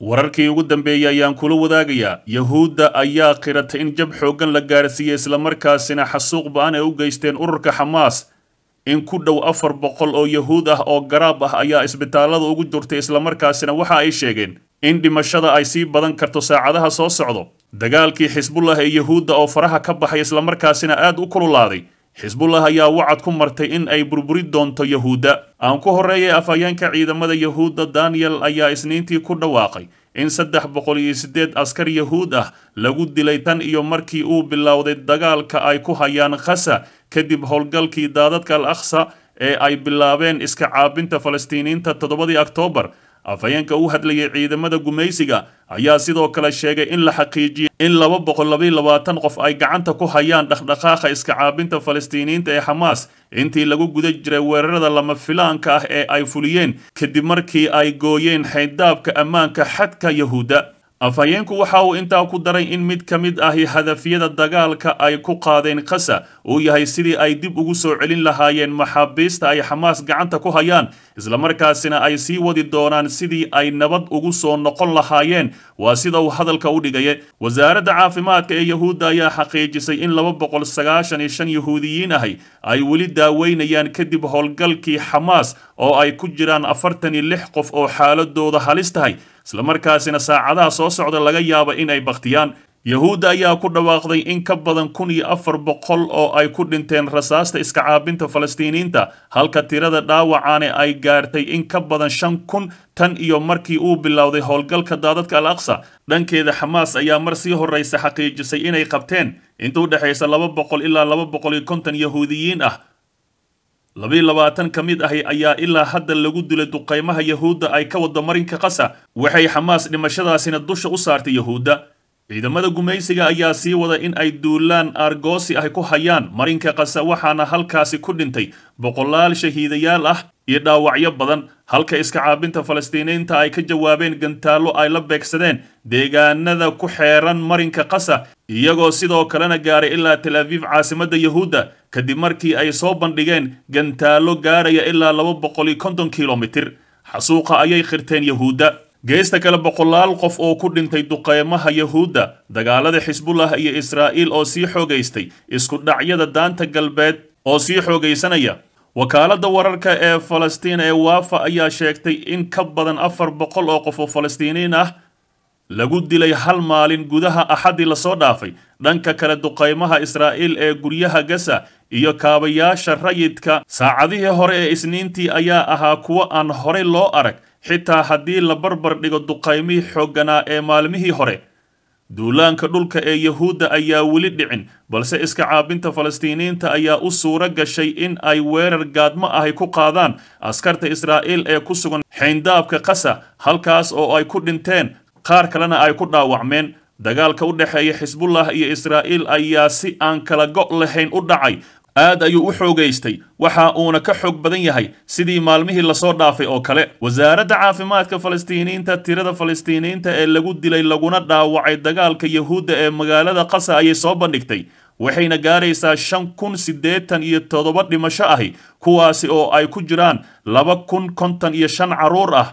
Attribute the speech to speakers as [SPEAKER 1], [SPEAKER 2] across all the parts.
[SPEAKER 1] wararkii ugu dambeeyey ayaan kula wadaagayaa yahuudda ayaa qiratay in jab xooggan la gaarsiiyey islamarkaasina xasuuq ba-an ay u geysteen ururka xamaas in ku dhow afar boqol oo yahuud ah oo garaab ah ayaa isbitaalada ugu jirtay islamarkaasina waxa ay sheegeen in dhimashada ay sii badan karto saacadaha soo socdo dagaalkii xisbullah ee yahuudda oo faraha ka baxay islamarkaasina aad u kululaaday xisbullah ayaa wacad ku martay in ay burburi doonto yahuudda aan ku horreeyay afhayeenka ciidamada yahuudda daniyel ayaa isniintii ku dhawaaqay in saddex boqol iyo siddeed askar yahuud ah lagu dilay tan iyo markii uu bilowday dagaalka ay ku hayaan khasa kadib howlgalkii daadadka al akhsa ee ay bilaabeen iska caabinta falastiiniinta toddobadii oktoobar afhayeenka u hadlayay ciidamada gumaysiga ayaa sidoo kale sheegay in la xaqiijiyay in laba boqol labaiy labaatan qof ay gacanta ku hayaan dhaqdhaqaaqa iska caabinta falastiiniyiinta ee xamaas intii lagu guda jiray weerarada lama filaanka ah ee ay fuliyeen kadib markii ay gooyeen xayddaabka ammaanka xadka yahuudda afhayeenku waxa uu intaa ku daray in mid ka mid ahi hadafyada dagaalka ay ku qaadeen khasa uu yahay sidii ay dib ugu soo celin lahaayeen maxaabiista ay xamaas gacanta ku hayaan islamarkaasina ay sii wadi doonaan sidii ay nabad ugu soo noqon lahaayeen waa sida uu hadalka u dhigaya wasaaradda caafimaadka ee yahuudda ayaa xaqiijisay in laba boqol sagaashan iyo shan yahuudiyiin ahi ay weli daaweynayaan kadib howlgalkii xamaas oo ay ku jiraan afartan iyo lix qof oo xaaladooda halis tahay islamarkaasina saacadaha soo socda laga yaaba in ay bakhtiyaan yahuudda ayaa ku dhawaaqday in ka badan kun iyo afar boqol oo ay ku dhinteen rasaasta iska caabinta falastiiniyiinta halka tirada dhaawacaane ay gaartay in ka badan shan kun tan iyo markii uu bilowday howlgalka daadadka al aqsa dhankeeda xamaas ayaa mar sii horraysa xaqiijisay inay qabteen intuu dhexaysa laba boqol ilaa laba boqol iyo kontan yahuudiyiin ah labiyi labaatan ka mid ahi ayaa ilaa hadda lagu dilay duqaymaha yahuudda ay ka wada marinka qasa waxay xamaas dhimashadaasina dusha u saartay yahuudda ciidamada gumaysiga ayaa sii wada in ay duulaan argoosi ah ku hayaan marinka qasa waxaana halkaasi ku dhintay boqolaal shahiidayaal ah iyo dhaawacyo badan halka iska caabinta falastiiniinta ay ka jawaabeen gantaallo ay la beegsadeen deegaanada ku xeeran marinka qasa iyagoo sidoo kalena gaaray ilaa tel aviif caasimadda yahuudda kadib markii ay soo bandhigeen gantaallo gaaraya ilaa laba boqol iyo konton kilomitir xasuuqa ayay khirteen yahuudda geesta kale boqolaal qof oo ku dhintay duqeymaha yahuudda dagaalada xisbullah iyo israa'iil oo sii xoogaystay isku dhacyada daanta galbeed oo sii xoogaysanaya wakaaladda wararka ee falastiin ee waafa ayaa sheegtay in ka badan afar boqol oo qof oo falastiiniin ah lagu dilay hal maalin gudaha axaddii lasoo dhaafay dhanka kale duqaymaha israa'iil ee guryaha gaza iyo kaabayaasha rayidka saacadihii hore ee isniintii ayaa ahaa kuwo aan horay loo arag xitaa haddii la barbar dhigo duqaymihii xoogganaa ee maalmihii hore duulaanka dhulka ee yahuudda ayaa weli dhicin balse iska caabinta falastiiniinta ayaa u suuro gashay in ay weerar gaadmo ahay ku qaadaan askarta israa'iil ee ku sugan xayndaabka qasa halkaas oo ay ku dhinteen qaar kalena ay ku dhaawacmeen dagaalka u dhexeeya xisbullah iyo israa'iil ayaa si aan kala go' lahayn u dhacay aad ayuu u xoogaystay waxa uuna ka xoog badan yahay sidii maalmihii lasoo dhaafay oo kale wasaaradda caafimaadka falastiiniyiinta tirada falastiiniyiinta ee lagu dilay laguna dhaawacay dagaalka yahuudda ee magaalada qasa ayay soo bandhigtay waxayna gaaraysaa shan kun siddeetan iyo toddoba dhimasho ahi kuwaasi oo ay ku jiraan laba kun kontan iyo shan carruur ah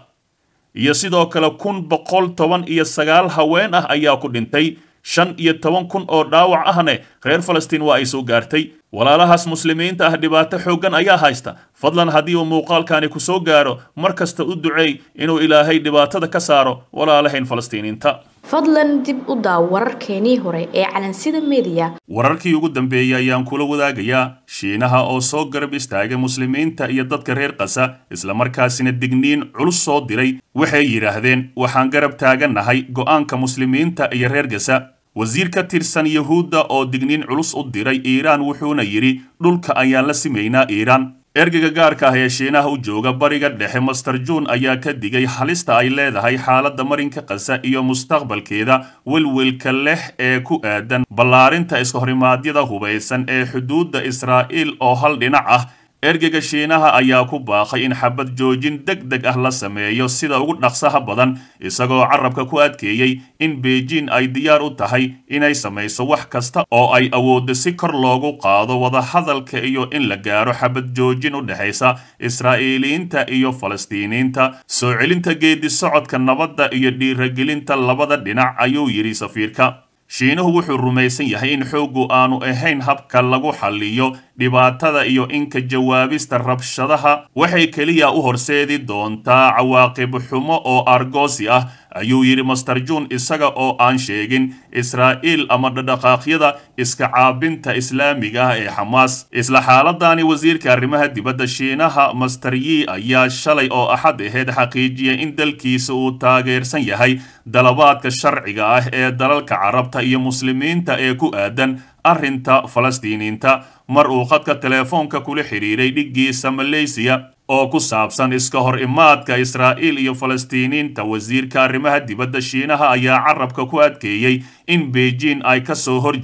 [SPEAKER 1] iyo sidoo kale kun boqol toban iyo sagaal haween ah ayaa ku dhintay shan iyo toban kun oo dhaawac ahne reer falastiin waa ay soo gaartay walaalahaas muslimiinta ah dhibaato xooggan ayaa haysta fadlan haddii uu muuqaalkani ku soo gaaro mar kasta u duceey inuu ilaahay dhibaatada ka saaro walaalahayn falastiiniinta fadlan dib u daaw wararkeenii hore ee calansida mediya wararkii ugu dambeeyey ayaan kula wadaagayaa shiinaha oo soo garab istaagay muslimiinta iyo dadka reer kasa islamarkaasina digniin culus soo diray waxay yidhaahdeen waxaan garab taagannahay go'aanka muslimiinta iyo reer gasa wasiir ka tirsan yahuudda oo digniin culus u diray iiraan wuxuuna yidhi dhulka ayaan la simaynaa iiraan ergega gaarka ah ee shiinaha u jooga bariga dhexe master june ayaa ka digay halista ay leedahay xaaladda marinka qasa iyo mustaqbalkeeda welwelka leh ee ku aadan ballaarinta iskahorimaadyada hubaysan ee xuduudda israa'iil oo hal dhinac ah ergeyga shiinaha ayaa ku baaqay in xabad joojin deg deg ah la sameeyo sida ugu dhaqsaha badan isagoo carabka ku adkeeyey in beijin ay diyaar u tahay inay samayso wax kasta oo ay awoodo si kor loogu qaado wadahadalka iyo in la gaaro xabad joojin u dhexaysa israa'iiliyiinta iyo falastiiniinta soo celinta geeddi socodka nabadda iyo dhiiragelinta labada dhinac ayuu yidhi safiirka shiinuhu wuxuu rumaysan yahay in xooggu aanu ahayn habka lagu xalliyo dhibaatada iyo inka jawaabista rabshadaha waxay keliya u horseedi doontaa cawaaqib xumo oo argoosi ah ayuu yidhi mastarjuun isaga oo aan sheegin israa'iil ama dhadhaqaaqyada iska caabinta islaamiga ah ee xamaas isla xaaladani wasiirka arrimaha dibadda shiinaha master yi ayaa shalay oo axad ahayd xaqiijiyay in dalkiisa uu taageersan yahay dalabaadka sharciga ah ee dalalka carabta iyo muslimiinta ee ku aadan arrinta falastiiniinta mar uu qadka teleefoonka kula xidhiiray dhiggiisa maleysiya oo ku saabsan iska hor imaadka israa'iil iyo falastiiniinta wasiirka arrimaha dibadda shiinaha ayaa carabka ku adkeeyey in beijing ay ka soo hor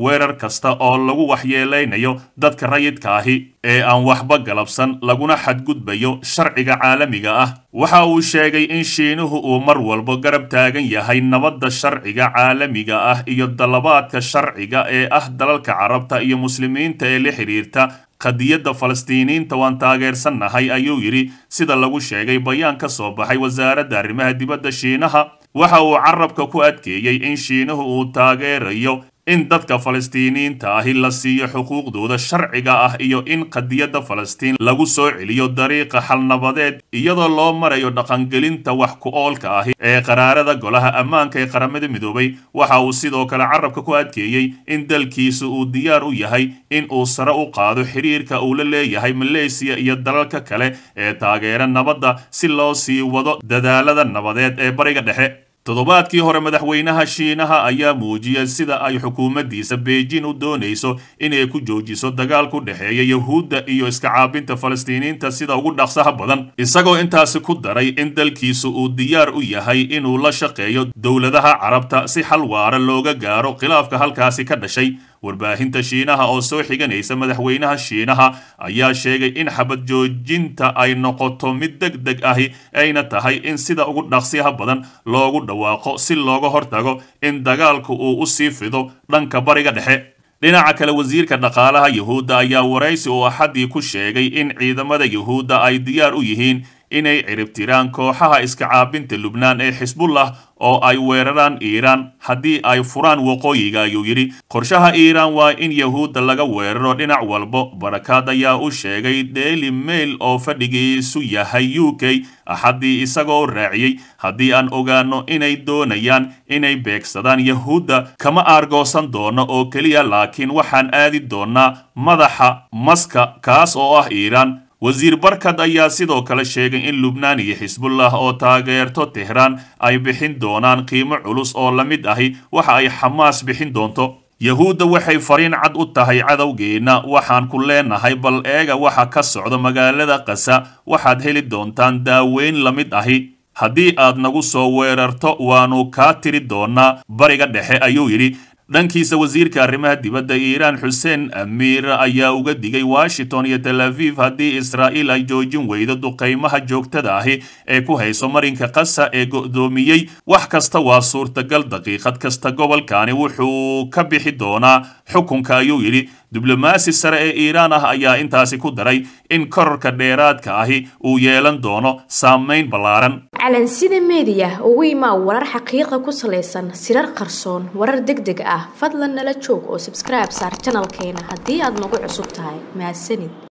[SPEAKER 1] weerar kasta oo lagu waxyeelaynayo dadka rayidka ahi ee aan waxba galabsan laguna xadgudbayo sharciga caalamiga ah waxa uu sheegay in shiinuhu uu mar walba garab taagan yahay nabadda sharciga caalamiga ah iyo dallabaadka sharciga ee ah dalalka carabta iyo muslimiinta ee la xidhiirta qadiyadda falastiiniinta waan taageersannahay ayuu yidhi sida lagu sheegay bayaan ka soo baxay wasaaradda arrimaha dibadda shiinaha waxa uu carabka ku adkeeyey in shiinuhu uu taageerayo in dadka falastiiniinta ahi la siiyo xuquuqdooda sharciga ah iyo in qadiyadda falastiin lagu soo celiyo dariiqa xalnabadeed iyadoo loo marayo dhaqangelinta wax ku-oolka ahi ee qaraarada golaha ammaanka ee qaramada midoobay waxa uu sidoo kale carabka ku adkeeyey in dalkiisa uu diyaar u yahay in uu sare u qaado xiriirka uu la leeyahay maleesiya iyo dalalka kale ee taageera nabadda si loo sii wado dadaalada nabadeed ee bariga dhexe toddobaadkii hore madaxweynaha shiinaha ayaa muujiyay sida ay xukuumaddiisa beijin u doonayso inay ku joojiso dagaal ku dhexeeya yahuudda iyo iska caabinta falastiiniinta sida ugu dhaqsaha badan isagoo intaasi ku daray in dalkiisu uu diyaar u yahay inuu la shaqeeyo dowladaha carabta si xal waara looga gaaro khilaafka halkaasi ka dhashay warbaahinta shiinaha oo soo xiganaysa madaxweynaha shiinaha ayaa sheegay in xabad joojinta ay noqoto mid deg deg ahi ayna tahay in sida ugu dhaqsiha badan loogu dhawaaqo si looga hortago in dagaalku uu u sii fido dhanka bariga dhexe dhinaca kale wasiirka dhaqaalaha yuhuudda ayaa waraysi oo axaddii ku sheegay in ciidamada yuhuudda ay diyaar u yihiin inay ciribtiraan kooxaha iska caabinta lubnaan ee xisbullah oo ay weeraraan iiraan haddii ay furaan waqooyiga ayuu yidhi qorshaha iiraan waa in yahuudda laga weeraro dhinac walbo barakaad ayaa u sheegay daily mail oo fadhigiisu yahay u k axaddii isagoo raaciyey haddii aan ogaano inay doonayaan inay beegsadaan yahuudda kama aargoosan doono oo keliya laakiin waxaan aadi doonaa madaxa maska kaas oo ah iiraan wasiir barkad ayaa sidoo kale sheegay in lubnaan iyo xisbullah oo taageerto tehraan ay bixin doonaan qiimo culus oo la mid ahi waxa ay xamaas bixin doonto yahuudda waxay fariin cad u tahay cadowgeenna waxaan ku leenahay bal eega waxa ka socda magaalada kasa waxaad heli doontaan daaweyn la mid ahi haddii aad nagu soo weerarto waannu kaa tiri doonnaa bariga dhexe ayuu yidhi dhankiisa wasiirka arrimaha dibadda iiraan xuseen amiir ayaa uga digay washington iyo tel aviv haddii israa'iil ay joojin weydo duqaymaha joogtada ahi ee ku hayso marinka kasa ee go'doomiyey wax kasta waa suurtagal daqiiqad kasta gobolkani wuxuu ka bixi doonaa xukunka ayuu yidhi diblomaasi sare ee iiraan ah ayaa intaasi ku daray in kororka dheeraadka ahi uu yeelan doono saamayn ballaaran calansida meediya ugu imaa warar xaqiiqa ku salaysan sirar qarsoon warar deg deg ah fadlan nala joog oo sabskrib saar janalkeena haddii aad nagu cusub tahay mahadsanid